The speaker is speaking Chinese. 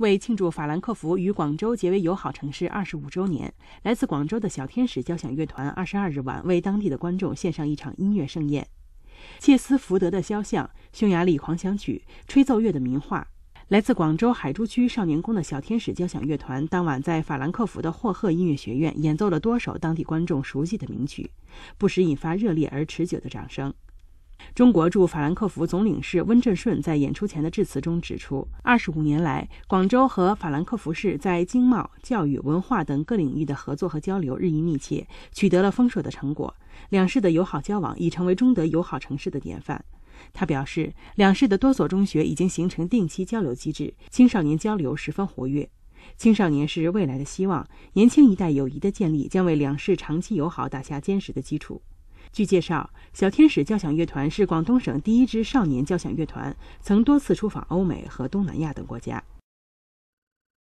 为庆祝法兰克福与广州结为友好城市二十五周年，来自广州的小天使交响乐团二十二日晚为当地的观众献上一场音乐盛宴。切斯福德的肖像、匈牙利狂想曲、吹奏乐的名画，来自广州海珠区少年宫的小天使交响乐团当晚在法兰克福的霍赫音乐学院演奏了多首当地观众熟悉的名曲，不时引发热烈而持久的掌声。中国驻法兰克福总领事温振顺在演出前的致辞中指出，二十五年来，广州和法兰克福市在经贸、教育、文化等各领域的合作和交流日益密切，取得了丰硕的成果。两市的友好交往已成为中德友好城市的典范。他表示，两市的多所中学已经形成定期交流机制，青少年交流十分活跃。青少年是未来的希望，年轻一代友谊的建立将为两市长期友好打下坚实的基础。据介绍，小天使交响乐团是广东省第一支少年交响乐团，曾多次出访欧美和东南亚等国家。